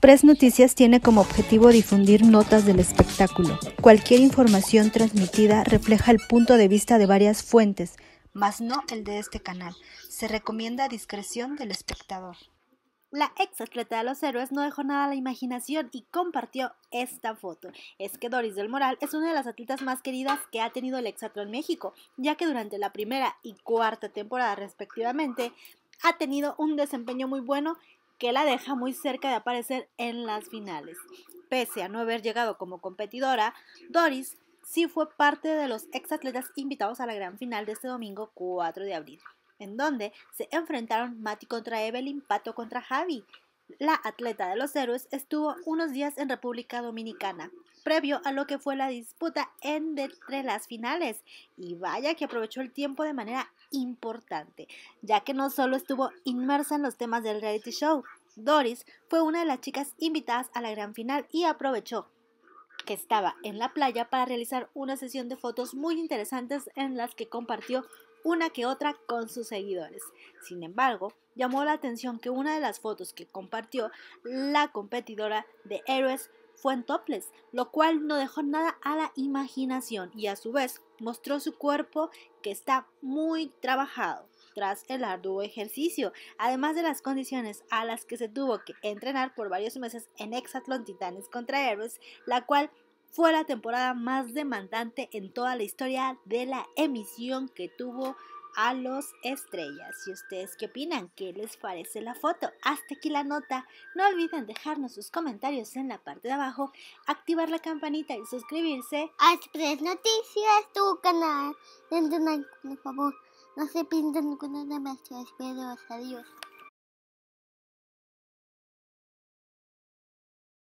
Press Noticias tiene como objetivo difundir notas del espectáculo. Cualquier información transmitida refleja el punto de vista de varias fuentes, mas no el de este canal. Se recomienda discreción del espectador. La ex atleta de los héroes no dejó nada a la imaginación y compartió esta foto. Es que Doris del Moral es una de las atletas más queridas que ha tenido el en México, ya que durante la primera y cuarta temporada respectivamente ha tenido un desempeño muy bueno que la deja muy cerca de aparecer en las finales. Pese a no haber llegado como competidora, Doris sí fue parte de los exatletas invitados a la gran final de este domingo 4 de abril, en donde se enfrentaron Matty contra Evelyn, Pato contra Javi. La atleta de los héroes estuvo unos días en República Dominicana, previo a lo que fue la disputa entre las finales. Y vaya que aprovechó el tiempo de manera importante, ya que no solo estuvo inmersa en los temas del reality show, Doris fue una de las chicas invitadas a la gran final y aprovechó que estaba en la playa para realizar una sesión de fotos muy interesantes en las que compartió una que otra con sus seguidores. Sin embargo, llamó la atención que una de las fotos que compartió la competidora de Héroes fue en topless, lo cual no dejó nada a la imaginación y a su vez mostró su cuerpo que está muy trabajado tras el arduo ejercicio, además de las condiciones a las que se tuvo que entrenar por varios meses en Hexatlón Titanes contra Héroes, la cual fue la temporada más demandante en toda la historia de la emisión que tuvo a los estrellas. ¿Y ustedes qué opinan? ¿Qué les parece la foto? Hasta aquí la nota. No olviden dejarnos sus comentarios en la parte de abajo, activar la campanita y suscribirse a Express Noticias, tu canal. Denle like, por favor. No se pinten con una más. Adiós.